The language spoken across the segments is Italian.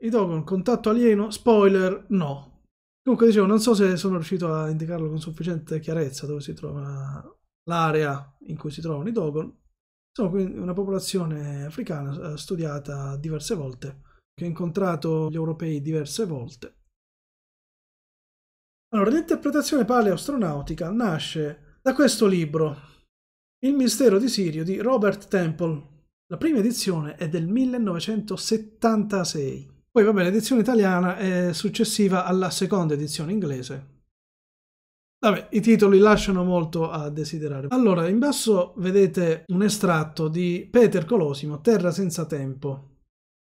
I Dogon contatto alieno, spoiler, no. Comunque dicevo, non so se sono riuscito a indicarlo con sufficiente chiarezza dove si trova l'area in cui si trovano i Dogon. Sono quindi una popolazione africana eh, studiata diverse volte, che ha incontrato gli europei diverse volte. Allora, l'interpretazione paleoastronautica nasce da questo libro, Il mistero di Sirio di Robert Temple. La prima edizione è del 1976. Poi va bene, l'edizione italiana è successiva alla seconda edizione inglese. Vabbè, i titoli lasciano molto a desiderare. Allora, in basso vedete un estratto di Peter Colosimo, Terra senza tempo.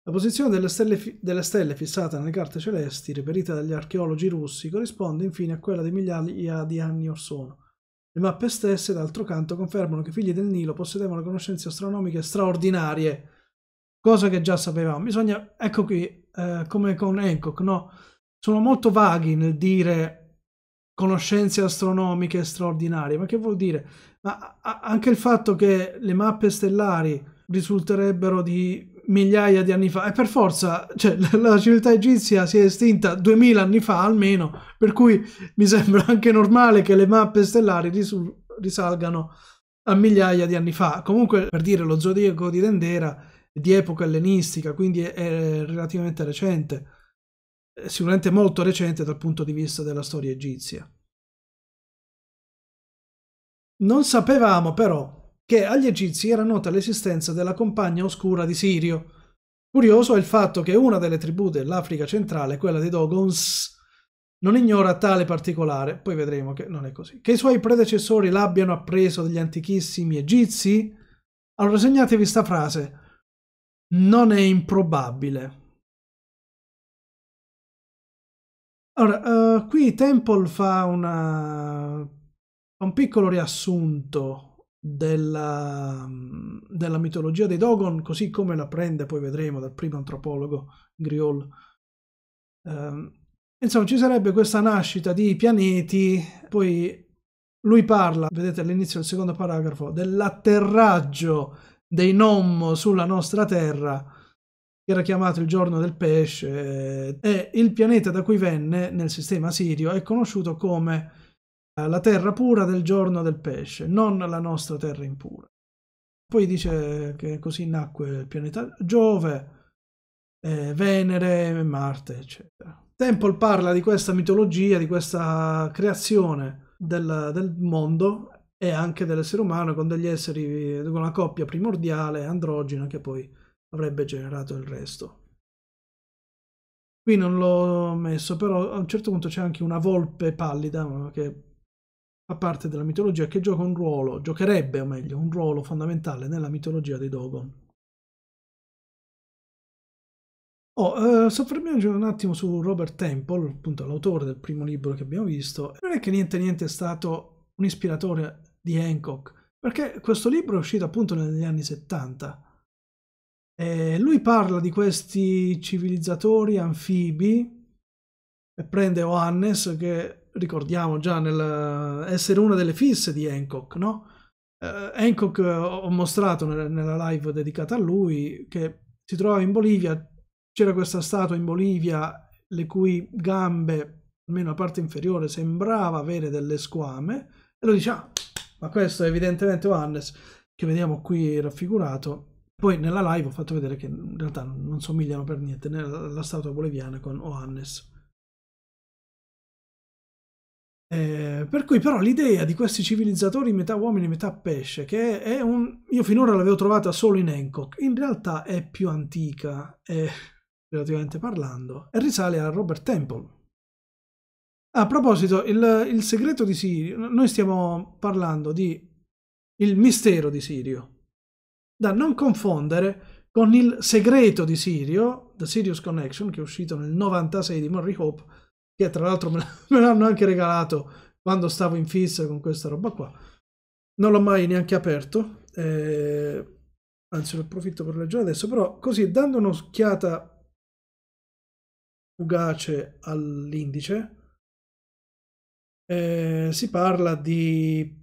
La posizione delle stelle, delle stelle fissata nelle carte celesti, reperita dagli archeologi russi, corrisponde infine a quella di migliaia di anni or sono. Le mappe stesse, d'altro canto, confermano che i figli del Nilo possedevano conoscenze astronomiche straordinarie, cosa che già sapevamo. Bisogna, ecco qui, eh, come con Hancock, no? Sono molto vaghi nel dire conoscenze astronomiche straordinarie, ma che vuol dire? Ma anche il fatto che le mappe stellari risulterebbero di migliaia di anni fa e per forza cioè, la civiltà egizia si è estinta duemila anni fa almeno per cui mi sembra anche normale che le mappe stellari risalgano a migliaia di anni fa comunque per dire lo zodiaco di Dendera di epoca ellenistica, quindi è, relativamente recente, è sicuramente molto recente dal punto di vista della storia egizia. Non sapevamo però che agli egizi era nota l'esistenza della compagna oscura di Sirio. Curioso è il fatto che una delle tribù dell'Africa centrale, quella dei Dogons, non ignora tale particolare, poi vedremo che non è così. Che i suoi predecessori l'abbiano appreso dagli antichissimi egizi? Allora segnatevi questa frase non è improbabile. Allora, uh, eh, qui Temple fa una, un piccolo riassunto della, della, mitologia dei Dogon, così come la prende, poi vedremo, dal primo antropologo Griol. Uh, ehm, insomma, ci sarebbe questa nascita di pianeti, poi lui parla, vedete all'inizio del secondo paragrafo, dell'atterraggio dei Nommo sulla nostra Terra, che era chiamato il giorno del pesce, e il pianeta da cui venne nel sistema sirio è conosciuto come eh, la terra pura del giorno del pesce, non la nostra terra impura. Poi dice che così nacque il pianeta Giove, eh, Venere, Marte, eccetera. Temple parla di questa mitologia, di questa creazione del, del mondo e anche dell'essere umano con degli esseri, con una coppia primordiale androgena che poi avrebbe generato il resto. Qui non l'ho messo, però a un certo punto c'è anche una volpe pallida che fa parte della mitologia, che gioca un ruolo, giocherebbe o meglio, un ruolo fondamentale nella mitologia dei Dogon. Oh, eh, soffermiamoci un attimo su Robert Temple, appunto l'autore del primo libro che abbiamo visto. Non è che niente niente è stato un ispiratore di Hancock, perché questo libro è uscito appunto negli anni 70. E lui parla di questi civilizzatori anfibi e prende Oannes, che ricordiamo già nel essere una delle fisse di Hancock, no? Eh, Hancock eh, ho mostrato nella live dedicata a lui che si trova in Bolivia, c'era questa statua in Bolivia le cui gambe, almeno la parte inferiore, sembrava avere delle squame, e lui dice, ah, ma questo è evidentemente Ohannes che vediamo qui raffigurato poi nella live ho fatto vedere che in realtà non somigliano per niente né alla statua boliviana con Ohannes eh, per cui però l'idea di questi civilizzatori metà uomini metà pesce che è un io finora l'avevo trovata solo in Hancock in realtà è più antica e eh, relativamente parlando e risale a Robert Temple a proposito, il, il segreto di Sirio, noi stiamo parlando di il mistero di Sirio, da non confondere con il segreto di Sirio, The Sirius Connection, che è uscito nel 96 di Murray Hope, che tra l'altro me l'hanno anche regalato quando stavo in fissa con questa roba qua. Non l'ho mai neanche aperto, eh, anzi lo approfitto per leggere adesso, però così dando un'occhiata fugace all'indice, eh, si parla di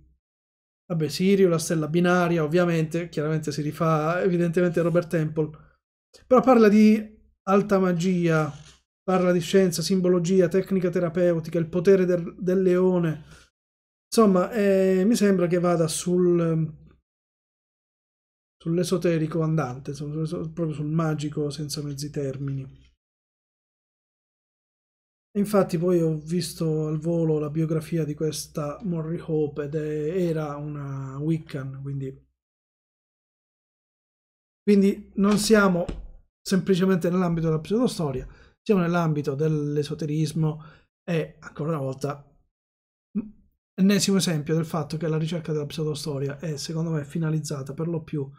vabbè, Sirio, la stella binaria, ovviamente, chiaramente si rifà evidentemente a Robert Temple, però parla di alta magia, parla di scienza, simbologia, tecnica terapeutica, il potere del, del leone. Insomma, eh, mi sembra che vada sul sull'esoterico andante, proprio sul magico senza mezzi termini. Infatti poi ho visto al volo la biografia di questa Morrie Hope ed è, era una Wiccan, quindi... Quindi non siamo semplicemente nell'ambito della pseudostoria, siamo nell'ambito dell'esoterismo e, ancora una volta, ennesimo esempio del fatto che la ricerca della pseudostoria è, secondo me, finalizzata per lo più alla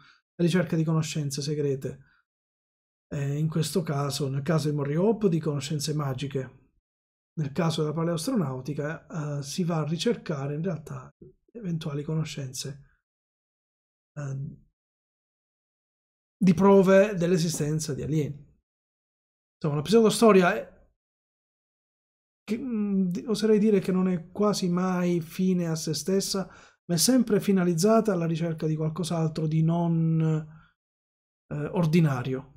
ricerca di conoscenze segrete. in questo caso, nel caso di Morrie Hope, di conoscenze magiche, nel caso della paleoastronautica eh, si va a ricercare in realtà eventuali conoscenze eh, di prove dell'esistenza di alieni. Insomma, una pseudostoria è che mh, mm, oserei dire che non è quasi mai fine a se stessa, ma è sempre finalizzata alla ricerca di qualcos'altro di non eh, ordinario.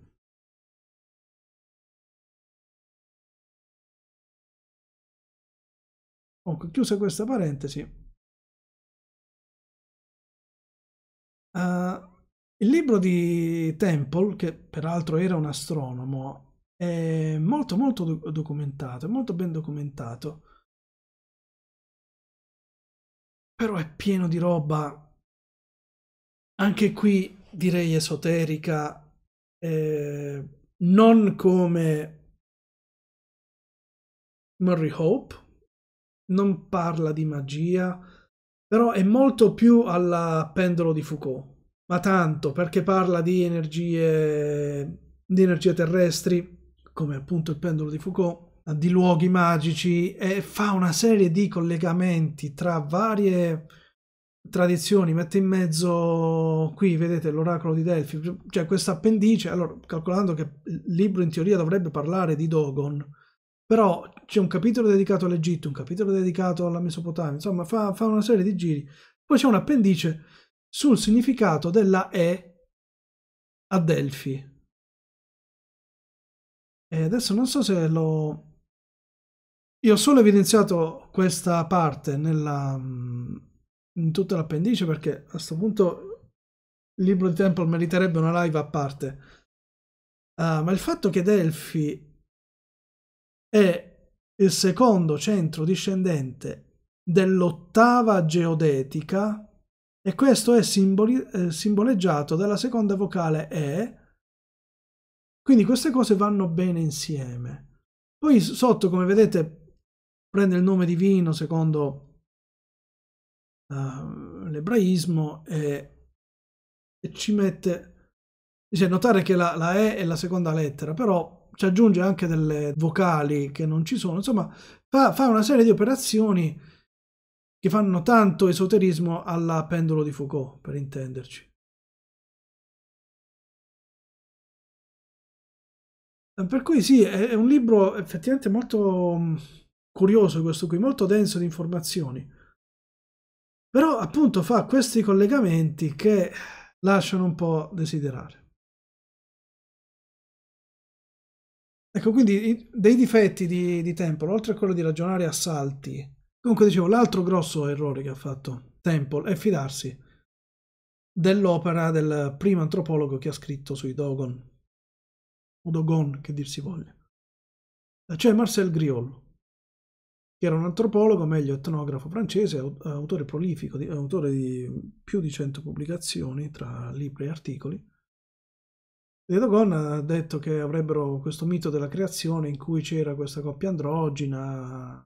Comunque, chiusa questa parentesi, uh, il libro di Temple, che peraltro era un astronomo, è molto molto documentato, è molto ben documentato, però è pieno di roba, anche qui direi esoterica, eh, non come Murray Hope, non parla di magia, però è molto più alla pendolo di Foucault, ma tanto perché parla di energie, di energie terrestri, come appunto il pendolo di Foucault, di luoghi magici e fa una serie di collegamenti tra varie tradizioni, mette in mezzo qui vedete l'oracolo di Delfi, cioè questa appendice, allora calcolando che il libro in teoria dovrebbe parlare di Dogon, però c'è un capitolo dedicato all'Egitto, un capitolo dedicato alla Mesopotamia, insomma fa, fa una serie di giri. Poi c'è un appendice sul significato della E a Delfi. E adesso non so se lo... Io ho solo evidenziato questa parte nella, mm, in tutta l'appendice perché a questo punto il libro di Temple meriterebbe una live a parte. Uh, ma il fatto che Delfi è il secondo centro discendente dell'ottava geodetica e questo è simboli, eh, simboleggiato dalla seconda vocale E. Quindi queste cose vanno bene insieme. Poi sotto, come vedete, prende il nome divino secondo uh, l'ebraismo e, e, ci mette... Cioè, notare che la, la E è la seconda lettera, però ci aggiunge anche delle vocali che non ci sono, insomma fa, fa una serie di operazioni che fanno tanto esoterismo alla pendolo di Foucault, per intenderci. Per cui sì, è un libro effettivamente molto mm, curioso questo qui, molto denso di informazioni. Però appunto fa questi collegamenti che lasciano un po' desiderare. Ecco, quindi dei difetti di, di Temple, oltre a quello di ragionare a salti, comunque dicevo, l'altro grosso errore che ha fatto Temple è fidarsi dell'opera del primo antropologo che ha scritto sui Dogon, o Dogon che dir si voglia, cioè Marcel Griol, che era un antropologo, meglio etnografo francese, autore prolifico, autore di più di 100 pubblicazioni tra libri e articoli, Edogon ha detto che avrebbero questo mito della creazione in cui c'era questa coppia androgina,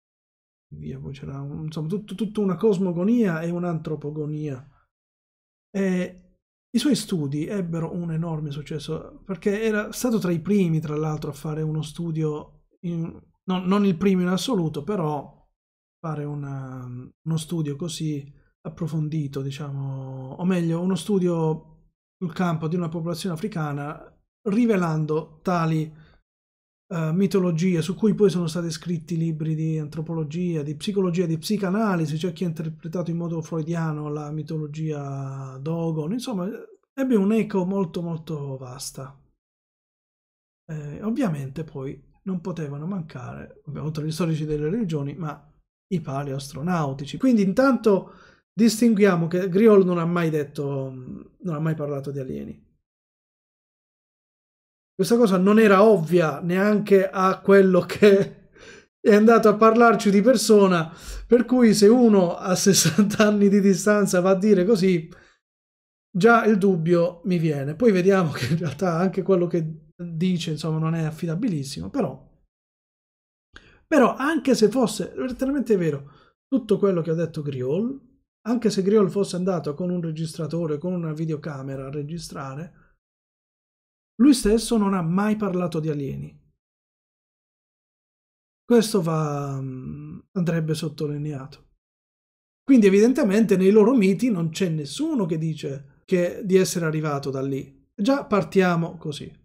via, poi c'era un, insomma tutta tut una cosmogonia e un'antropogonia. E i suoi studi ebbero un enorme successo perché era stato tra i primi, tra l'altro, a fare uno studio, in, non, non, il primo in assoluto, però fare una, uno studio così approfondito, diciamo, o meglio, uno studio sul campo di una popolazione africana, rivelando tali uh, mitologie su cui poi sono stati scritti libri di antropologia, di psicologia, di psicanalisi, c'è cioè chi ha interpretato in modo freudiano la mitologia Dogon, insomma ebbe un'eco molto molto vasta. Eh, ovviamente poi non potevano mancare, oltre agli storici delle religioni, ma i paleoastronautici. Quindi intanto distinguiamo che Griol non ha mai detto, non ha mai parlato di alieni. Questa cosa non era ovvia neanche a quello che è andato a parlarci di persona, per cui se uno a 60 anni di distanza va a dire così, già il dubbio mi viene. Poi vediamo che in realtà anche quello che dice, insomma, non è affidabilissimo, però... Però anche se fosse letteralmente vero tutto quello che ha detto Griol, anche se Griol fosse andato con un registratore, con una videocamera a registrare, lui stesso non ha mai parlato di alieni. Questo va, mm, andrebbe sottolineato. Quindi evidentemente nei loro miti non c'è nessuno che dice che di essere arrivato da lì. Già partiamo così.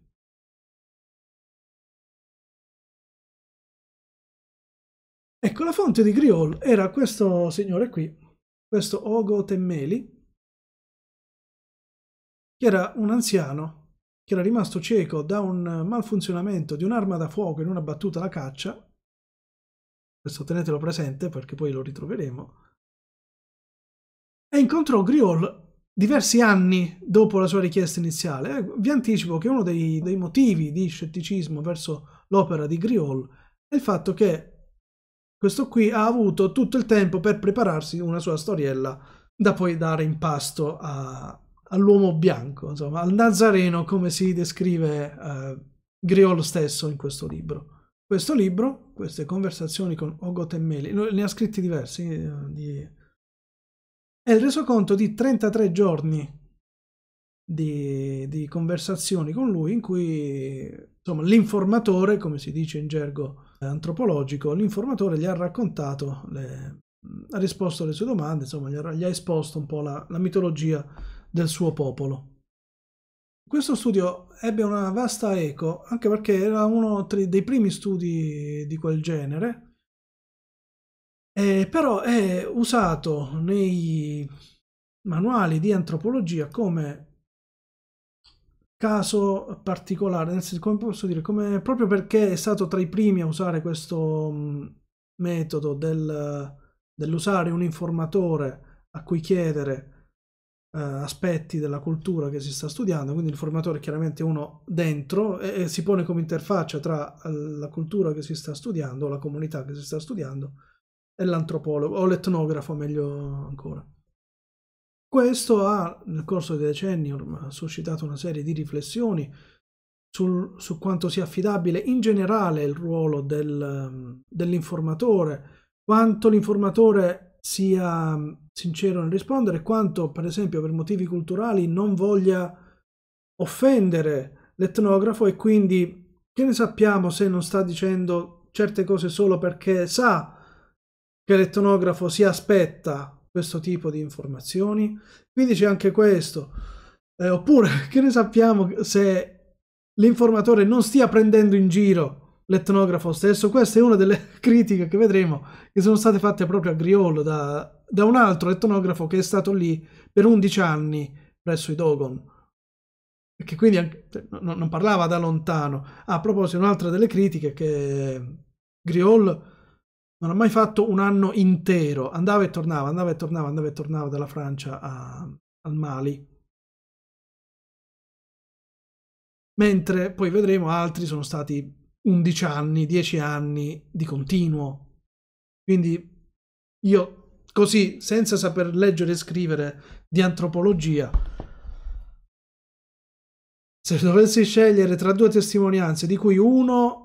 Ecco, la fonte di Griol era questo signore qui, questo Ogo Temmeli, che era un anziano che era rimasto cieco da un malfunzionamento di un'arma da fuoco in una battuta alla caccia, questo tenetelo presente perché poi lo ritroveremo, e incontrò Griol diversi anni dopo la sua richiesta iniziale. Eh, vi anticipo che uno dei, dei motivi di scetticismo verso l'opera di Griol è il fatto che questo qui ha avuto tutto il tempo per prepararsi una sua storiella da poi dare in pasto all'uomo bianco, insomma, al Nazareno come si descrive eh, Griol stesso in questo libro. Questo libro, queste conversazioni con Ogo Temmeli, ne ha scritti diversi, eh, di... è il resoconto di 33 giorni di, di conversazioni con lui in cui l'informatore, come si dice in gergo antropologico, l'informatore gli ha raccontato, le, ha risposto alle sue domande, insomma gli ha, gli ha esposto un po' la, la mitologia del suo popolo. Questo studio ebbe una vasta eco, anche perché era uno dei primi studi di quel genere, eh, però è usato nei manuali di antropologia come caso particolare, nel senso, come posso dire, come, proprio perché è stato tra i primi a usare questo mm, metodo del, dell'usare un informatore a cui chiedere eh, aspetti della cultura che si sta studiando, quindi il formatore è chiaramente uno dentro e, e si pone come interfaccia tra eh, la cultura che si sta studiando, la comunità che si sta studiando e l'antropologo o l'etnografo meglio ancora. Questo ha nel corso dei decenni suscitato una serie di riflessioni sul, su quanto sia affidabile in generale il ruolo del, dell'informatore, quanto l'informatore sia sincero nel rispondere, quanto per esempio per motivi culturali non voglia offendere l'etnografo e quindi che ne sappiamo se non sta dicendo certe cose solo perché sa che l'etnografo si aspetta questo tipo di informazioni. Quindi c'è anche questo. Eh, oppure che ne sappiamo se l'informatore non stia prendendo in giro l'etnografo stesso? Questa è una delle critiche che vedremo che sono state fatte proprio a Griol da, da un altro etnografo che è stato lì per 11 anni presso i Dogon che quindi anche, cioè, non, non parlava da lontano. Ah, a proposito, un'altra delle critiche che Griol non ha mai fatto un anno intero. Andava e tornava, andava e tornava, andava e tornava dalla Francia a, al Mali. Mentre poi vedremo altri sono stati 11 anni, 10 anni di continuo. Quindi io così, senza saper leggere e scrivere di antropologia, se dovessi scegliere tra due testimonianze, di cui uno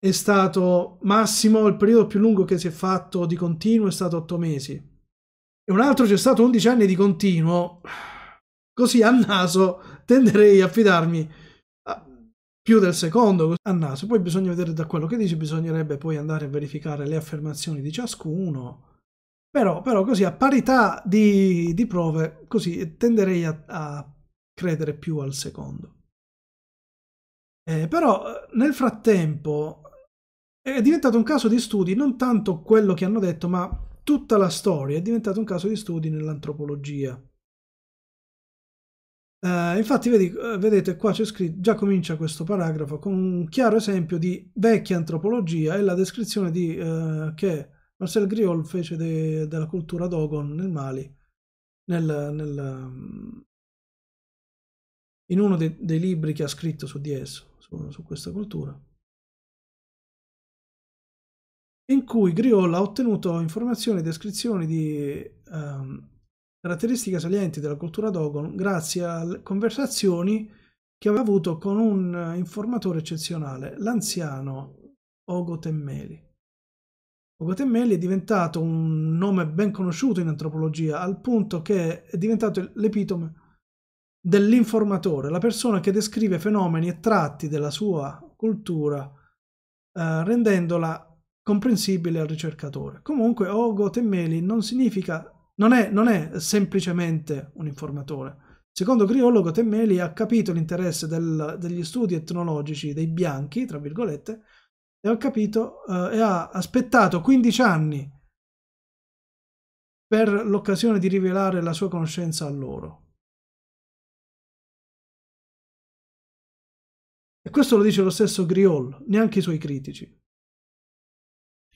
è stato massimo il periodo più lungo che si è fatto di continuo è stato 8 mesi e un altro c'è stato 11 anni di continuo così a naso tenderei a fidarmi a ah, più del secondo a naso poi bisogna vedere da quello che dici bisognerebbe poi andare a verificare le affermazioni di ciascuno però, però così a parità di, di prove così tenderei a, a credere più al secondo eh, però eh, nel frattempo è diventato un caso di studi non tanto quello che hanno detto, ma tutta la storia. È diventato un caso di studi nell'antropologia. Uh, infatti, vedi, eh, vedete, qua c'è scritto, già comincia questo paragrafo con un chiaro esempio di vecchia antropologia e la descrizione di, uh, che Marcel Griol fece de, della cultura Dogon nel Mali, nel, nel, mm, in uno de, dei libri che ha scritto su di esso, su, su questa cultura in cui Griol ha ottenuto informazioni e descrizioni di um, caratteristiche salienti della cultura Dogon grazie a conversazioni che aveva avuto con un informatore eccezionale, l'anziano Ogo Temmeli. Ogo Temmeli è diventato un nome ben conosciuto in antropologia, al punto che è diventato l'epitome dell'informatore, la persona che descrive fenomeni e tratti della sua cultura, eh, rendendola comprensibile al ricercatore. Comunque Ogo Temmeli non significa, non è, non è semplicemente un informatore. Secondo Griologo, Temmeli ha capito l'interesse degli studi etnologici dei bianchi, tra virgolette, e ha capito eh, e ha aspettato 15 anni per l'occasione di rivelare la sua conoscenza a loro. E questo lo dice lo stesso Griol, neanche i suoi critici.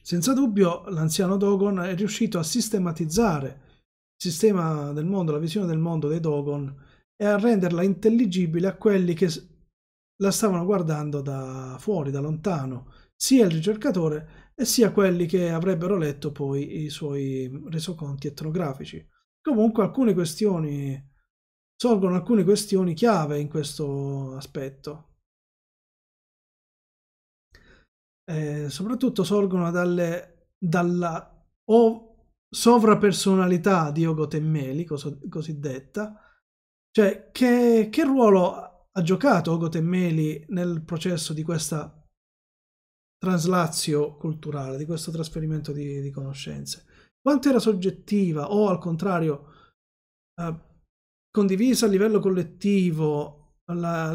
Senza dubbio l'anziano Dogon è riuscito a sistematizzare il sistema del mondo, la visione del mondo dei Dogon e a renderla intelligibile a quelli che la stavano guardando da fuori, da lontano, sia il ricercatore e sia quelli che avrebbero letto poi i suoi resoconti etnografici. Comunque alcune questioni, sorgono alcune questioni chiave in questo aspetto. eh, soprattutto sorgono dalle, dalla sovrapersonalità di Ogo Temmeli, cos cosiddetta. Cioè, che, che, ruolo ha giocato Ogo Temmeli nel processo di questa traslazio culturale, di questo trasferimento di, di conoscenze? Quanto era soggettiva o, al contrario, eh, condivisa a livello collettivo la,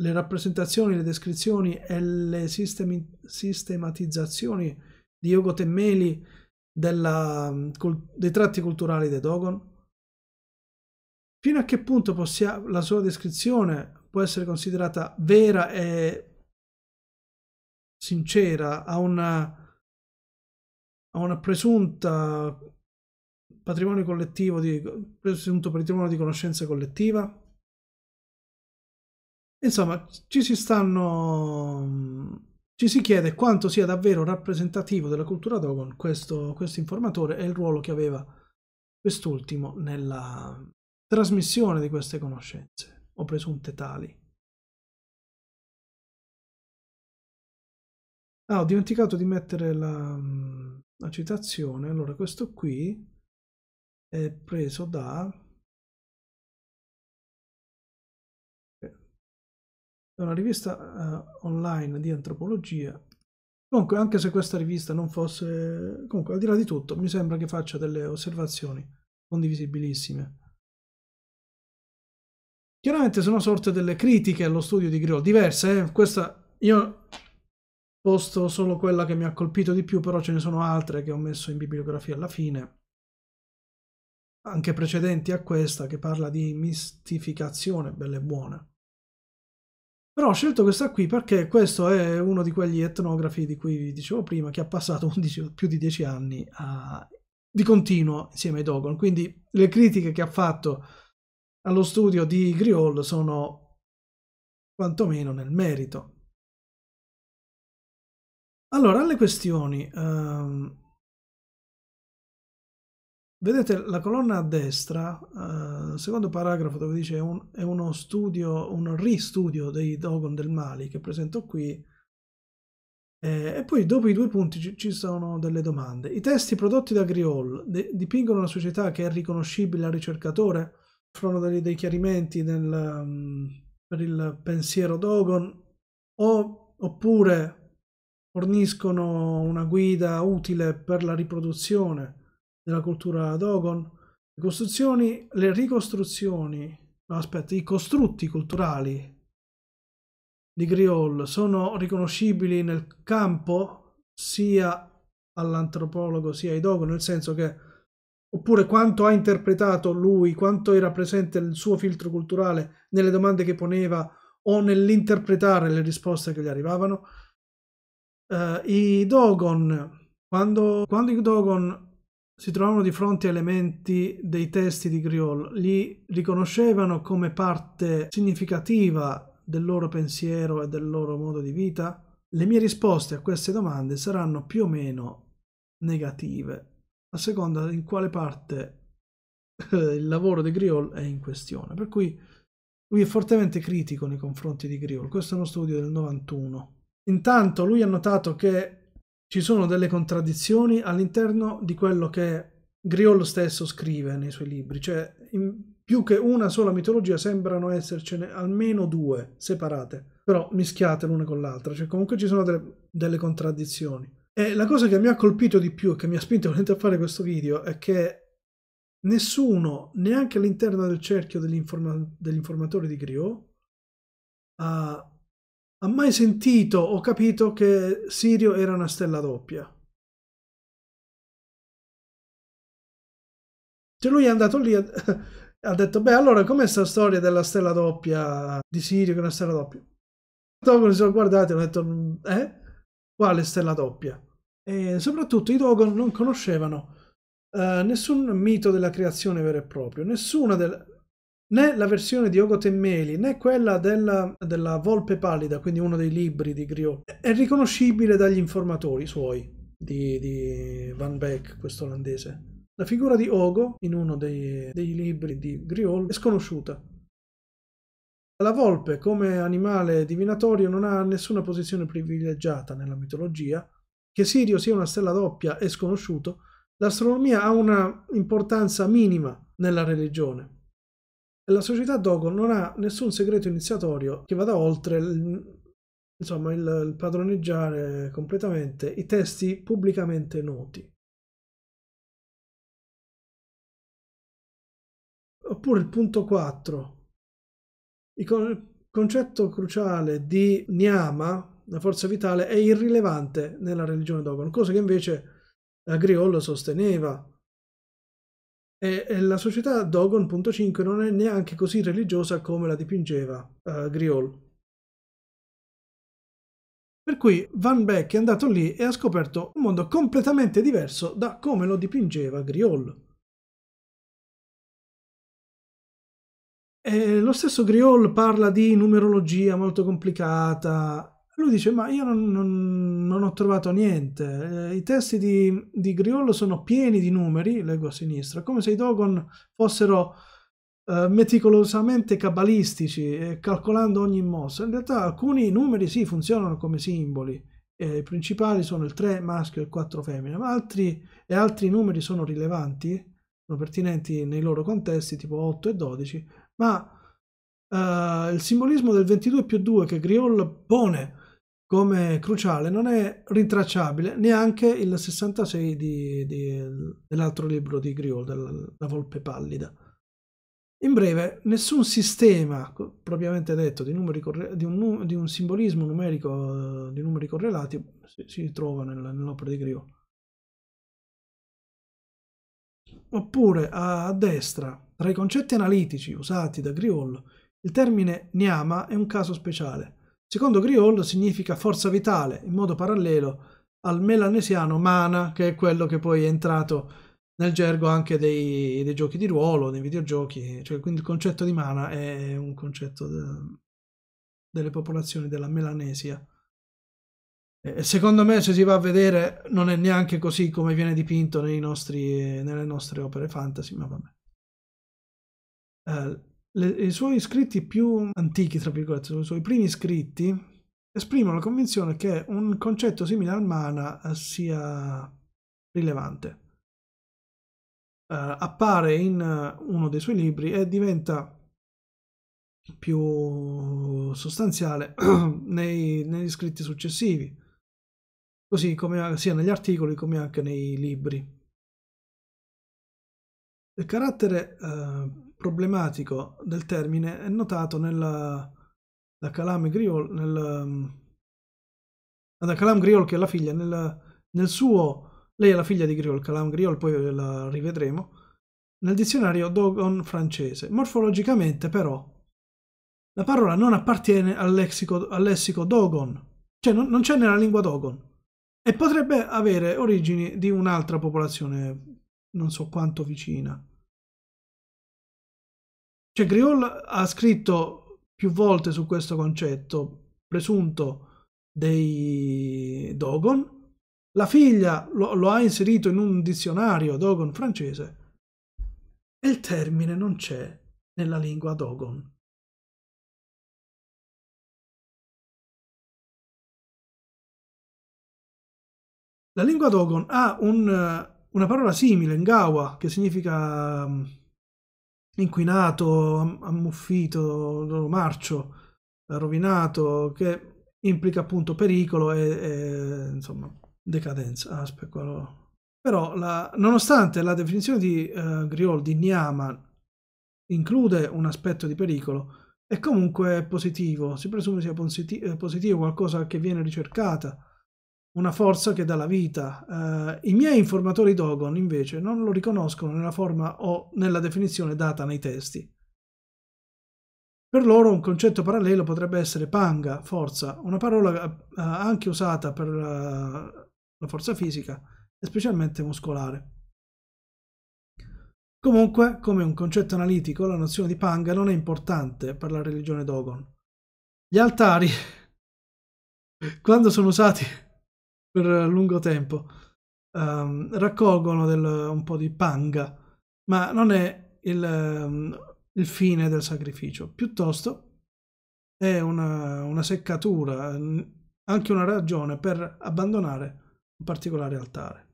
le rappresentazioni, le descrizioni e le sistemi, sistematizzazioni di Yogo Temmeli della, mm, col, dei tratti culturali dei Dogon? Fino a che punto possia, la sua descrizione può essere considerata vera e sincera a una, a una presunta patrimonio collettivo di presunto patrimonio di conoscenza collettiva? Insomma, ci si stanno... Ci si chiede quanto sia davvero rappresentativo della cultura Dogon questo, questo informatore e il ruolo che aveva quest'ultimo nella trasmissione di queste conoscenze, o presunte tali. Ah, ho dimenticato di mettere la, la citazione, allora questo qui è preso da è una rivista uh, online di antropologia. Comunque, anche se questa rivista non fosse... Comunque, al di là di tutto, mi sembra che faccia delle osservazioni condivisibilissime. Chiaramente sono sorte delle critiche allo studio di Grillo, diverse, eh? questa io posto solo quella che mi ha colpito di più, però ce ne sono altre che ho messo in bibliografia alla fine, anche precedenti a questa, che parla di mistificazione, belle e buone. Però ho scelto questa qui perché questo è uno di quegli etnografi di cui vi dicevo prima, che ha passato 11, più di 10 anni a, di continuo insieme ai Dogon. Quindi le critiche che ha fatto allo studio di Griol sono quantomeno nel merito. Allora, alle questioni. Um, Vedete la colonna a destra, eh, secondo paragrafo dove dice è, un, è uno studio, un ristudio dei Dogon del Mali che presento qui, eh, e poi dopo i due punti ci, ci, sono delle domande. I testi prodotti da Griol de, dipingono una società che è riconoscibile al ricercatore? Fanno dei, dei chiarimenti nel, um, per il pensiero Dogon? O, oppure forniscono una guida utile per la riproduzione? della cultura Dogon, le, le ricostruzioni, no, aspetta, i costrutti culturali di Griol sono riconoscibili nel campo sia all'antropologo sia ai Dogon, nel senso che oppure quanto ha interpretato lui, quanto era presente il suo filtro culturale nelle domande che poneva o nell'interpretare le risposte che gli arrivavano. Uh, I Dogon, quando, quando i Dogon si trovavano di fronte a elementi dei testi di Griol, li riconoscevano come parte significativa del loro pensiero e del loro modo di vita? Le mie risposte a queste domande saranno più o meno negative, a seconda in quale parte eh, il lavoro di Griol è in questione. Per cui lui è fortemente critico nei confronti di Griol. Questo è uno studio del 91. Intanto lui ha notato che ci sono delle contraddizioni all'interno di quello che Griol stesso scrive nei suoi libri, cioè più che una sola mitologia sembrano essercene almeno due separate, però mischiate l'una con l'altra, cioè comunque ci sono delle, delle contraddizioni. E la cosa che mi ha colpito di più e che mi ha spinto a fare questo video è che nessuno, neanche all'interno del cerchio degli, informa degli informatori di Griot, ha ha mai sentito o capito che Sirio era una stella doppia. Cioè lui è andato lì e ha detto, beh allora com'è sta storia della stella doppia, di Sirio che è una stella doppia? Dogon si sono guardati e hanno detto, mm, eh? Quale stella doppia? E soprattutto i Dogon non conoscevano eh, nessun mito della creazione vera e propria, nessuna del né la versione di Ogo Temmeli né quella della, della, Volpe Pallida, quindi uno dei libri di Griot, è riconoscibile dagli informatori suoi di, di Van Beck, questo olandese. La figura di Ogo in uno dei, dei libri di Griot è sconosciuta. La volpe come animale divinatorio non ha nessuna posizione privilegiata nella mitologia. Che Sirio sia una stella doppia è sconosciuto. L'astronomia ha una importanza minima nella religione la società Dogon non ha nessun segreto iniziatorio che vada oltre il, insomma, il, il padroneggiare completamente i testi pubblicamente noti. Oppure il punto 4. Il concetto cruciale di Nyama, la forza vitale, è irrilevante nella religione Dogon, cosa che invece Griol sosteneva e la società Dogon.5 non è neanche così religiosa come la dipingeva uh, Griol. Per cui Van Beck è andato lì e ha scoperto un mondo completamente diverso da come lo dipingeva Griol. E lo stesso Griol parla di numerologia molto complicata lui dice, ma io non, non, non ho trovato niente, eh, i testi di, di, Griollo sono pieni di numeri, leggo a sinistra, come se i Dogon fossero eh, meticolosamente cabalistici, eh, calcolando ogni mossa. In realtà alcuni numeri sì funzionano come simboli, eh, i principali sono il 3 maschio e il 4 femmina, ma altri, e altri numeri sono rilevanti, sono pertinenti nei loro contesti, tipo 8 e 12, ma eh, il simbolismo del 22 più 2 che Griol pone come cruciale non è rintracciabile neanche il 66 di, di, dell'altro libro di Griol, La Volpe Pallida. In breve, nessun sistema propriamente detto di, corre- di, un, di un, simbolismo numerico eh, di numeri correlati si, si trova nel, nell'opera di Griol. Oppure a destra, tra i concetti analitici usati da Griol, il termine niama è un caso speciale Secondo Griol significa forza vitale, in modo parallelo al melanesiano mana, che è quello che poi è entrato nel gergo anche dei, dei giochi di ruolo, dei videogiochi, cioè, quindi il concetto di mana è un concetto de, delle popolazioni della Melanesia. E secondo me se si va a vedere non è neanche così come viene dipinto nostri, nelle nostre opere fantasy, ma vabbè. Eh, le, I suoi scritti più antichi, tra virgolette, i suoi primi scritti esprimono la convinzione che un concetto simile al mana eh, sia rilevante. Uh, appare in eh, uno dei suoi libri e diventa più sostanziale nei, negli scritti successivi, così come sia negli articoli come anche nei libri. Il carattere uh, problematico del termine è notato nella da Calame Griol, nel, mm, da Calame Griol che è la figlia, nel, nel suo, lei è la figlia di Griol, Calame Griol poi la rivedremo, nel dizionario Dogon francese. Morfologicamente però la parola non appartiene al lessico, al lessico Dogon, cioè non, non c'è nella lingua Dogon e potrebbe avere origini di un'altra popolazione non so quanto vicina. Cioè Griol ha scritto più volte su questo concetto presunto dei Dogon, la figlia lo, lo ha inserito in un dizionario Dogon francese e il termine non c'è nella lingua Dogon. La lingua Dogon ha un, una parola simile, in Gawa che significa um, inquinato, ammuffito, marcio, rovinato, che implica appunto pericolo e, e insomma decadenza. Aspetta, ah, Però la, nonostante la definizione di uh, Griol di Niaman include un aspetto di pericolo, è comunque positivo, si presume sia eh, positivo, qualcosa che viene ricercata una forza che dà la vita. Uh, I miei informatori Dogon invece non lo riconoscono nella forma o nella definizione data nei testi. Per loro un concetto parallelo potrebbe essere panga, forza, una parola uh, anche usata per la, eh, la forza fisica specialmente muscolare. Comunque, come un concetto analitico, la nozione di panga non è importante per la religione Dogon. Gli altari, quando sono usati per lungo tempo. Um, raccolgono del, un po' di panga, ma non è il, um, il fine del sacrificio, piuttosto è una, una seccatura, anche una ragione per abbandonare un particolare altare.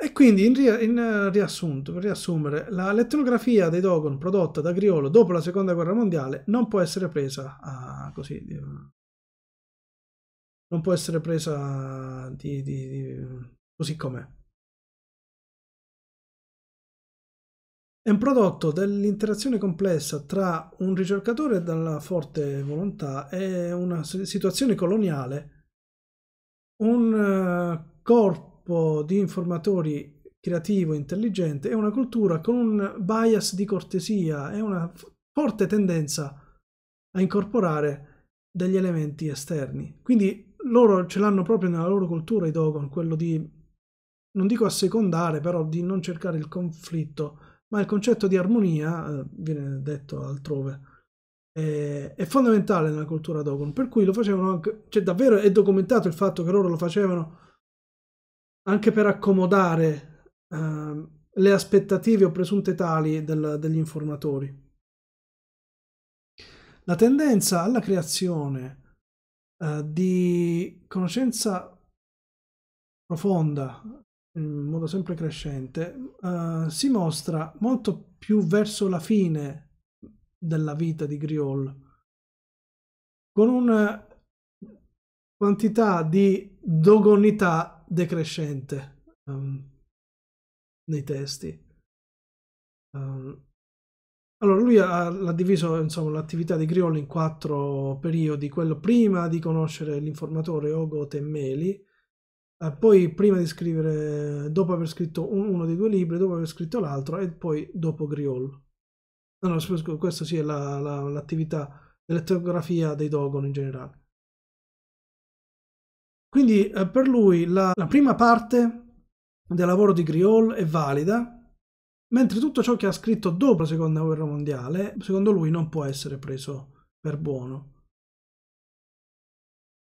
E quindi, in, ri- in riassunto, per riassumere, la lettonografia dei Dogon prodotta da Griolo dopo la seconda guerra mondiale non può essere presa a, ah, così, non può essere presa di, di, di così com'è. È un prodotto dell'interazione complessa tra un ricercatore dalla forte volontà e una situazione coloniale, un eh, corpo di informatori creativo, intelligente, e una cultura con un bias di cortesia e una forte tendenza a incorporare degli elementi esterni. Quindi loro ce l'hanno proprio nella loro cultura i Dogon, quello di, non dico assecondare, però di non cercare il conflitto, ma il concetto di armonia eh, viene detto altrove. È, è fondamentale nella cultura Dogon, per cui lo facevano anche, cioè davvero è documentato il fatto che loro lo facevano anche per accomodare eh, le aspettative o presunte tali del, degli informatori. La tendenza alla creazione eh, di conoscenza profonda, in modo sempre crescente, eh, si mostra molto più verso la fine della vita di Griol, con una quantità di dogonità decrescente um, nei testi. Um, allora, lui ha, l'ha diviso insomma, l'attività di Griol in quattro periodi, quello prima di conoscere l'informatore Ogo Temmeli, eh, poi prima di scrivere, dopo aver scritto un, uno dei due libri, dopo aver scritto l'altro e poi dopo Griol. No, no, questa sì è la, la, l'attività dell'etnografia dei Dogon in generale. Quindi eh, per lui la, la prima parte del lavoro di Griol è valida, mentre tutto ciò che ha scritto dopo la seconda guerra mondiale, secondo lui, non può essere preso per buono.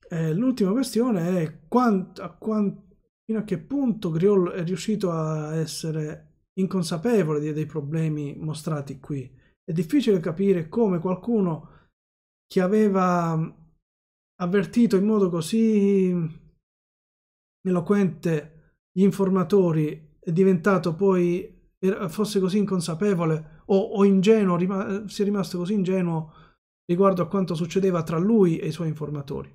E eh, l'ultima questione è quant, a quant, fino a che punto Griol è riuscito a essere inconsapevole dei, dei problemi mostrati qui. È difficile capire come qualcuno che aveva mm, avvertito in modo così mm, eloquente gli informatori è diventato poi fosse così inconsapevole o, o ingenuo, rima, sia rimasto così ingenuo riguardo a quanto succedeva tra lui e i suoi informatori.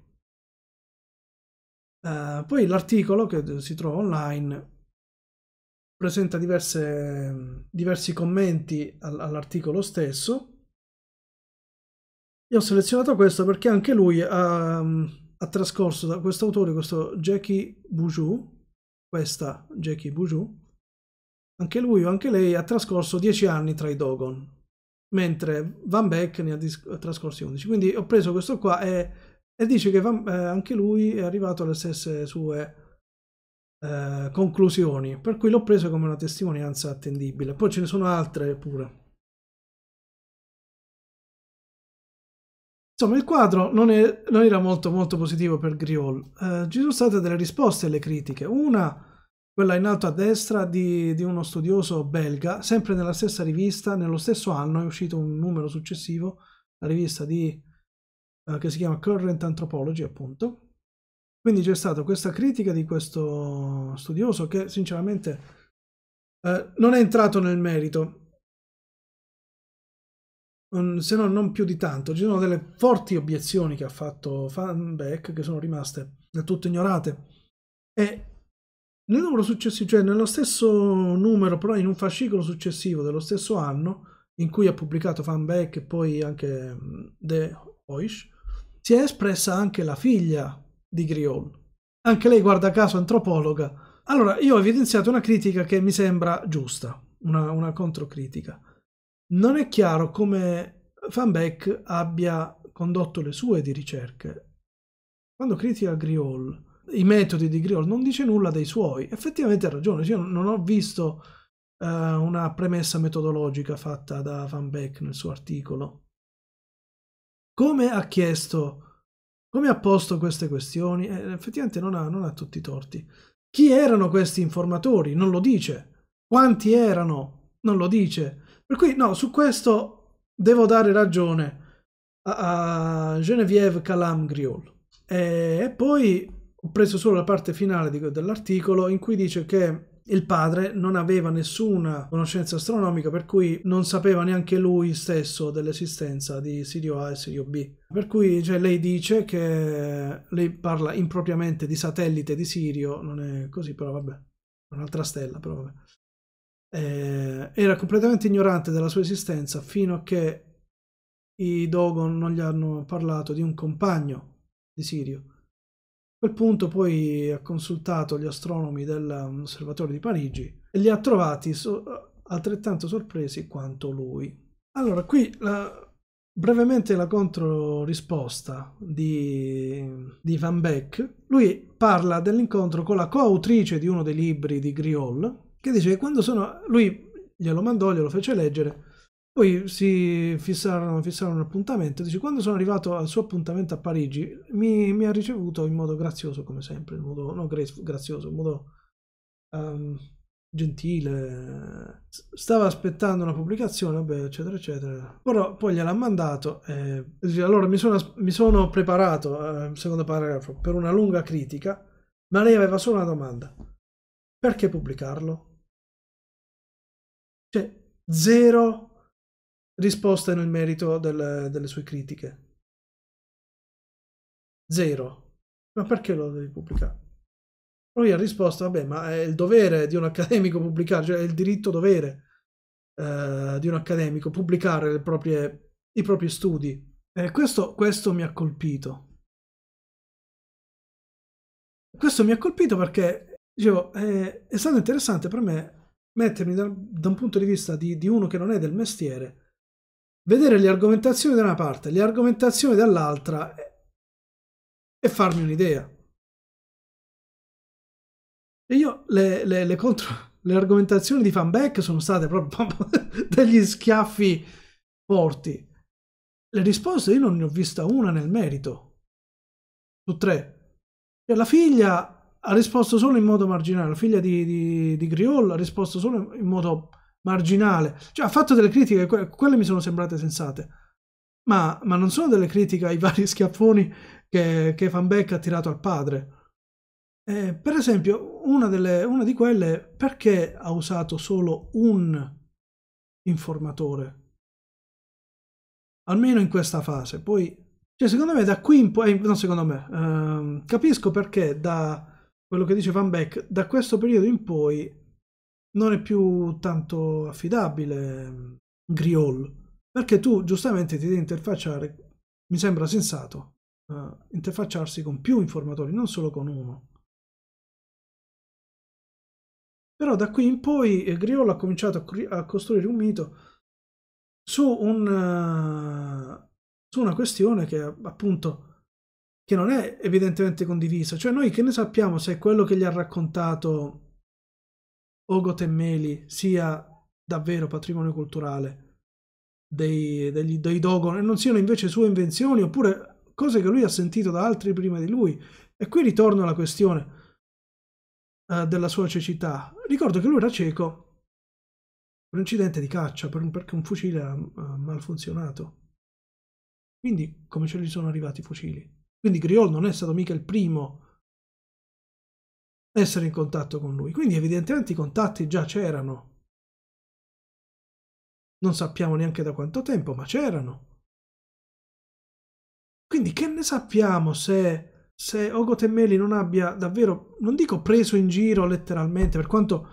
Uh, poi l'articolo che si trova online presenta diverse, diversi commenti all'articolo stesso. Io ho selezionato questo perché anche lui ha, ha trascorso da questo autore, questo Jackie Boujou, questa Jackie Boujou, anche lui o anche lei ha trascorso 10 anni tra i Dogon, mentre Van Beck ne ha, trascorsi 11. Quindi ho preso questo qua e, e dice che Van, eh, anche lui è arrivato alle stesse sue eh, conclusioni, per cui l'ho preso come una testimonianza attendibile. Poi ce ne sono altre pure. Insomma, il quadro non, è, non era molto, molto positivo per Griol. Eh, ci sono state delle risposte alle critiche. Una quella in alto a destra di, di, uno studioso belga, sempre nella stessa rivista, nello stesso anno è uscito un numero successivo, la rivista di, eh, che si chiama Current Anthropology appunto. Quindi c'è stata questa critica di questo studioso che sinceramente eh, non è entrato nel merito, se no non più di tanto. Ci sono delle forti obiezioni che ha fatto Fanbeck che sono rimaste del tutto ignorate. E nel numero successivo, cioè nello stesso numero, però in un fascicolo successivo dello stesso anno, in cui ha pubblicato Fanback e poi anche The Oish, si è espressa anche la figlia di Griol. Anche lei, guarda caso, antropologa. Allora, io ho evidenziato una critica che mi sembra giusta, una, una controcritica. Non è chiaro come Fanbeck abbia condotto le sue di ricerche. Quando critica Griol, i metodi di Griol, non dice nulla dei suoi. Effettivamente ha ragione, cioè, io non ho visto uh, una premessa metodologica fatta da Van Beck nel suo articolo. Come ha chiesto, come ha posto queste questioni? Eh, effettivamente non ha, non ha tutti i torti. Chi erano questi informatori? Non lo dice. Quanti erano? Non lo dice. Per cui no, su questo devo dare ragione a, a Geneviève Calam Griol. e poi ho preso solo la parte finale di, dell'articolo in cui dice che il padre non aveva nessuna conoscenza astronomica, per cui non sapeva neanche lui stesso dell'esistenza di Sirio A e Sirio B. Per cui cioè, lei dice che lei parla impropriamente di satellite di Sirio, non è così, però vabbè, un'altra stella, però vabbè. Eh, era completamente ignorante della sua esistenza fino a che i Dogon non gli hanno parlato di un compagno di Sirio quel punto poi ha consultato gli astronomi dell'osservatorio di Parigi e li ha trovati so altrettanto sorpresi quanto lui. Allora, qui la, brevemente la controrisposta di, di, Van Beck. Lui parla dell'incontro con la coautrice di uno dei libri di Griol, che dice che quando sono... lui glielo mandò, glielo fece leggere, poi si fissarono, fissarono un appuntamento. Dice, quando sono arrivato al suo appuntamento a Parigi, mi, mi ha ricevuto in modo grazioso, come sempre, in modo non grazioso, in modo um, gentile. Stava aspettando una pubblicazione, vabbè, eccetera, eccetera. Però poi gliel'ha mandato. Eh, allora mi sono, mi sono preparato, ehm, secondo paragrafo, per una lunga critica, ma lei aveva solo una domanda. Perché pubblicarlo? Cioè, zero risposte nel merito delle, delle sue critiche. Zero. Ma perché lo devi pubblicare? Lui ha risposto, vabbè, ma è il dovere di un accademico pubblicare, cioè è il diritto-dovere eh, di un accademico pubblicare proprie, i propri studi. Eh, questo, questo mi ha colpito. Questo mi ha colpito perché, dicevo, è, è stato interessante per me mettermi da, da, un punto di vista di, di uno che non è del mestiere vedere le argomentazioni da una parte, le argomentazioni dall'altra e farmi un'idea. E io le, le, le, contro, le argomentazioni di fanback sono state proprio degli schiaffi forti. Le risposte io non ne ho vista una nel merito, su tre. Cioè, la figlia ha risposto solo in modo marginale, la figlia di, di, di Griol ha risposto solo in modo marginale. Cioè, ha fatto delle critiche, que- quelle mi sono sembrate sensate. Ma, ma, non sono delle critiche ai vari schiaffoni che, che Van Beck ha tirato al padre. Eh, per esempio, una, delle, una di quelle, perché ha usato solo un informatore? Almeno in questa fase. Poi, cioè, secondo me, da qui in poi, eh, No, secondo me, ehm, capisco perché da quello che dice Van Beck, da questo periodo in poi non è più tanto affidabile mm, Griol, perché tu giustamente ti devi interfacciare, mi sembra sensato, uh, interfacciarsi con più informatori, non solo con uno. Però da qui in poi eh, Griol ha cominciato a, a, costruire un mito su, un, uh, su una questione che appunto che non è evidentemente condivisa, cioè noi che ne sappiamo se quello che gli ha raccontato Ogo Temmeli sia davvero patrimonio culturale dei, degli, dei Dogon e non siano invece sue invenzioni oppure cose che lui ha sentito da altri prima di lui. E qui ritorno alla questione eh, della sua cecità. Ricordo che lui era cieco per un incidente di caccia, per un, perché un fucile ha, ha mal funzionato. Quindi come ce li sono arrivati i fucili? Quindi Griol non è stato mica il primo essere in contatto con lui. Quindi evidentemente i contatti già c'erano. Non sappiamo neanche da quanto tempo, ma c'erano. Quindi che ne sappiamo se, se Ogo Temmeli non abbia davvero, non dico preso in giro letteralmente, per quanto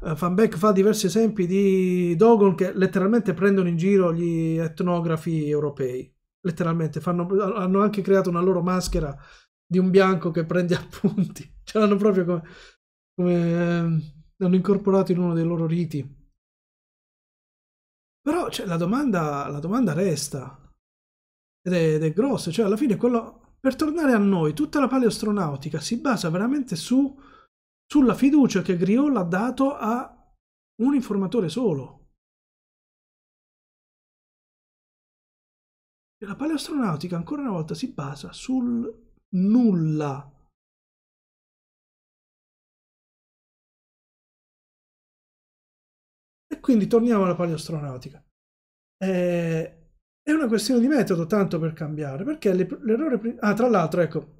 uh, eh, Beck fa diversi esempi di Dogon che letteralmente prendono in giro gli etnografi europei. Letteralmente, fanno, hanno anche creato una loro maschera di un bianco che prende appunti. Ce l'hanno proprio come... come l'hanno ehm, incorporato in uno dei loro riti. Però cioè, la, domanda, la domanda resta ed è, ed è, grossa, cioè alla fine quello, per tornare a noi, tutta la paleoastronautica si basa veramente su, sulla fiducia che Griol ha dato a un informatore solo. E la paleoastronautica ancora una volta si basa sul nulla e quindi torniamo alla paleoastronautica eh, è una questione di metodo tanto per cambiare perché l'errore ah tra l'altro ecco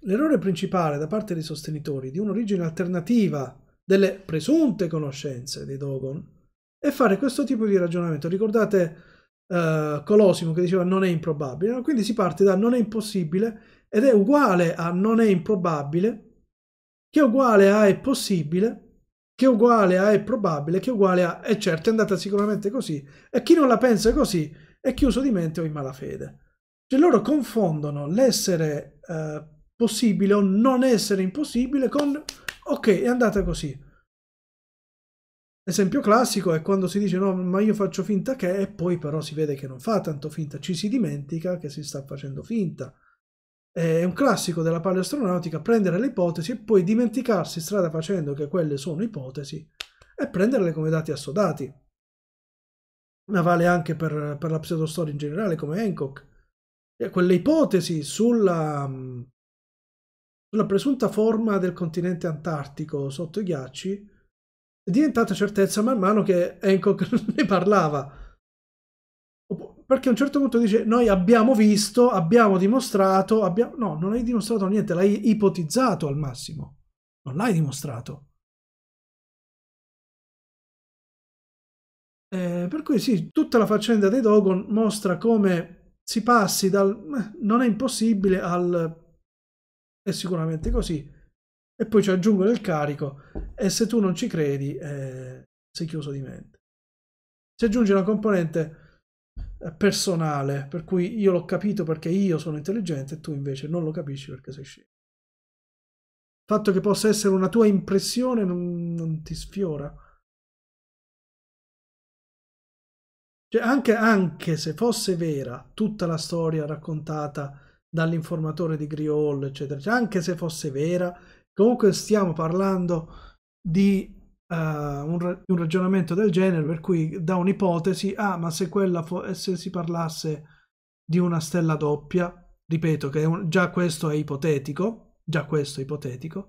l'errore principale da parte dei sostenitori di un'origine alternativa delle presunte conoscenze dei Dogon è fare questo tipo di ragionamento ricordate uh, Colosimo che diceva non è improbabile. Quindi si parte da non è impossibile ed è uguale a non è improbabile, che è uguale a è possibile, che è uguale a è probabile, che è uguale a è certo, è andata sicuramente così. E chi non la pensa così è chiuso di mente o in malafede. Cioè loro confondono l'essere uh, possibile o non essere impossibile con ok, è andata così. Esempio classico è quando si dice no, ma io faccio finta che e poi però si vede che non fa tanto finta, ci si dimentica che si sta facendo finta. È un classico della paleoastronautica prendere le ipotesi e poi dimenticarsi strada facendo che quelle sono ipotesi e prenderle come dati assodati. Ma vale anche per, per la pseudostoria in generale come Hancock. E quelle ipotesi sulla, mm, sulla presunta forma del continente antartico sotto i ghiacci è diventata certezza man mano che Hancock ne parlava. Perché a un certo punto dice: Noi abbiamo visto, abbiamo dimostrato, abbiamo... no, non hai dimostrato niente, l'hai ipotizzato al massimo, non l'hai dimostrato. Eh, per cui sì, tutta la faccenda dei Dogon mostra come si passi dal eh, non è impossibile al è sicuramente così e poi ci aggiungono il carico e se tu non ci credi eh, sei chiuso di mente. Si aggiunge una componente eh, personale, per cui io l'ho capito perché io sono intelligente e tu invece non lo capisci perché sei scemo. Il fatto che possa essere una tua impressione non, non ti sfiora. Cioè, anche, anche se fosse vera tutta la storia raccontata dall'informatore di Griol, eccetera, cioè anche se fosse vera, Comunque stiamo parlando di uh, un, un, ragionamento del genere per cui da un'ipotesi, ah ma se, quella eh, se si parlasse di una stella doppia, ripeto che un, già questo è ipotetico, già questo è ipotetico,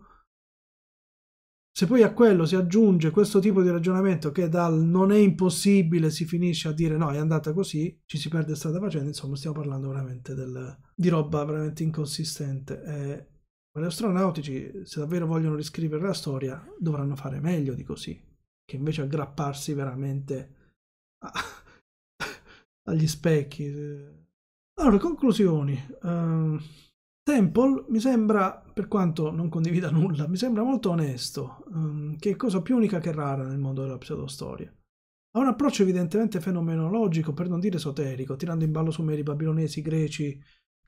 se poi a quello si aggiunge questo tipo di ragionamento che dal non è impossibile si finisce a dire no, è andata così, ci si perde strada facendo, insomma stiamo parlando veramente del, di roba veramente inconsistente. E eh, ma gli astronautici, se davvero vogliono riscrivere la storia, dovranno fare meglio di così, che invece aggrapparsi veramente a... agli specchi. Allora, conclusioni. Uh, Temple mi sembra, per quanto non condivida nulla, mi sembra molto onesto, um, che è cosa più unica che rara nel mondo della pseudostoria. Ha un approccio evidentemente fenomenologico, per non dire esoterico, tirando in ballo sumeri, babilonesi, greci,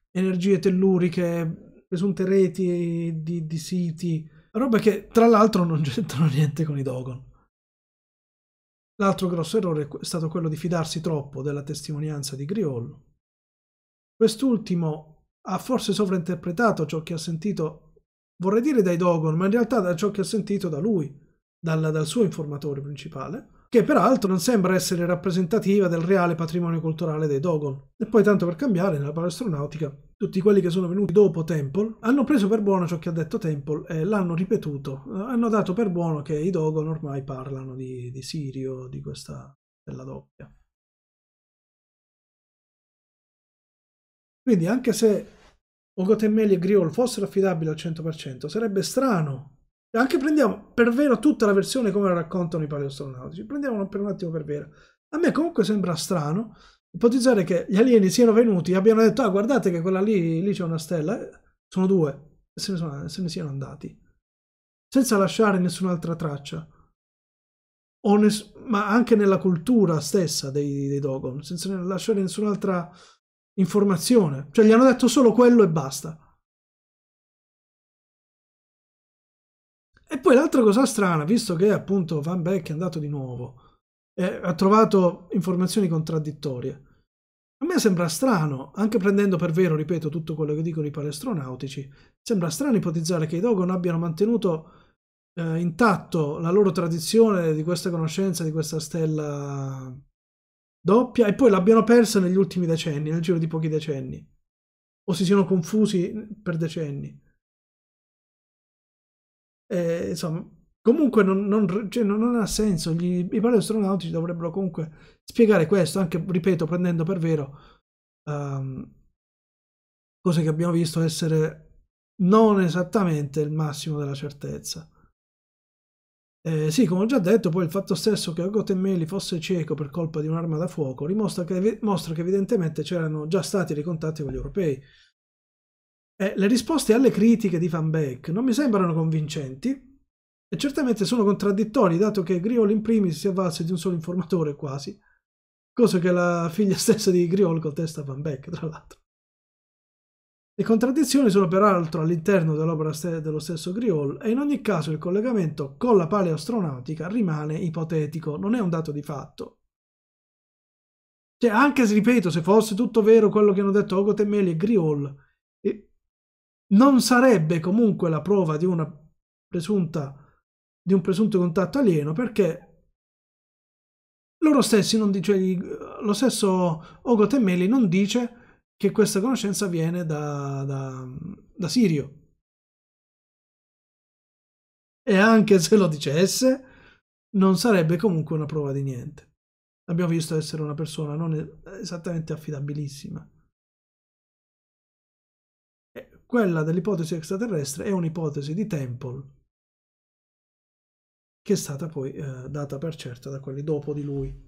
energie telluriche, presunte reti di, di siti, roba che tra l'altro non c'entrano niente con i Dogon. L'altro grosso errore è stato quello di fidarsi troppo della testimonianza di Griol. Quest'ultimo ha forse sovrainterpretato ciò che ha sentito, vorrei dire dai Dogon, ma in realtà da ciò che ha sentito da lui, dal, dal suo informatore principale, che peraltro non sembra essere rappresentativa del reale patrimonio culturale dei Dogon. E poi tanto per cambiare, nella palestra palestronautica tutti quelli che sono venuti dopo Temple, hanno preso per buono ciò che ha detto Temple e l'hanno ripetuto. hanno dato per buono che i Dogon ormai parlano di, di Sirio, di questa della doppia. Quindi anche se Ogotemelli e Griol fossero affidabili al 100%, sarebbe strano. E anche prendiamo per vero tutta la versione come la raccontano i paleoastronautici, prendiamola per un attimo per vera. A me comunque sembra strano ipotizzare che gli alieni siano venuti e abbiano detto, ah guardate che quella lì, lì c'è una stella, eh, sono due, e se ne, sono, se ne siano andati, senza lasciare nessun'altra traccia. Ness ma anche nella cultura stessa dei, dei Dogon, senza lasciare nessun'altra informazione. Cioè gli hanno detto solo quello e basta. E poi l'altra cosa strana, visto che appunto Van Beck è andato di nuovo, eh, ha trovato informazioni contraddittorie. A me sembra strano, anche prendendo per vero, ripeto, tutto quello che dicono i palestronautici, sembra strano ipotizzare che i Dogon abbiano mantenuto eh, intatto la loro tradizione di questa conoscenza di questa stella doppia e poi l'abbiano persa negli ultimi decenni, nel giro di pochi decenni, o si siano confusi per decenni. E, eh, insomma, Comunque non, non, cioè non, non ha senso, Gli, i paleoastronautici dovrebbero comunque spiegare questo, anche, ripeto, prendendo per vero um, cose che abbiamo visto essere non esattamente il massimo della certezza. Eh, sì, come ho già detto, poi il fatto stesso che Gotemeli fosse cieco per colpa di un'arma da fuoco dimostra che, mostra che evidentemente c'erano già stati dei contatti con gli europei. Eh, le risposte alle critiche di Van Beek non mi sembrano convincenti, e certamente sono contraddittori, dato che Griol in primis si avvalse di un solo informatore quasi, cosa che la figlia stessa di Griol contesta Van Beck, tra l'altro. Le contraddizioni sono peraltro all'interno dell'opera dello stesso Griol e in ogni caso il collegamento con la paleoastronautica rimane ipotetico, non è un dato di fatto. Cioè, anche se, ripeto, se fosse tutto vero quello che hanno detto Ogotemeli e Griol, non sarebbe comunque la prova di una presunta di un presunto contatto alieno perché loro stessi non dice, cioè, lo stesso Ogo Temmeli non dice che questa conoscenza viene da, da, da Sirio. E anche se lo dicesse, non sarebbe comunque una prova di niente. Abbiamo visto essere una persona non esattamente affidabilissima. Quella dell'ipotesi extraterrestre è un'ipotesi di Temple che è stata poi eh, data per certa da quelli dopo di lui.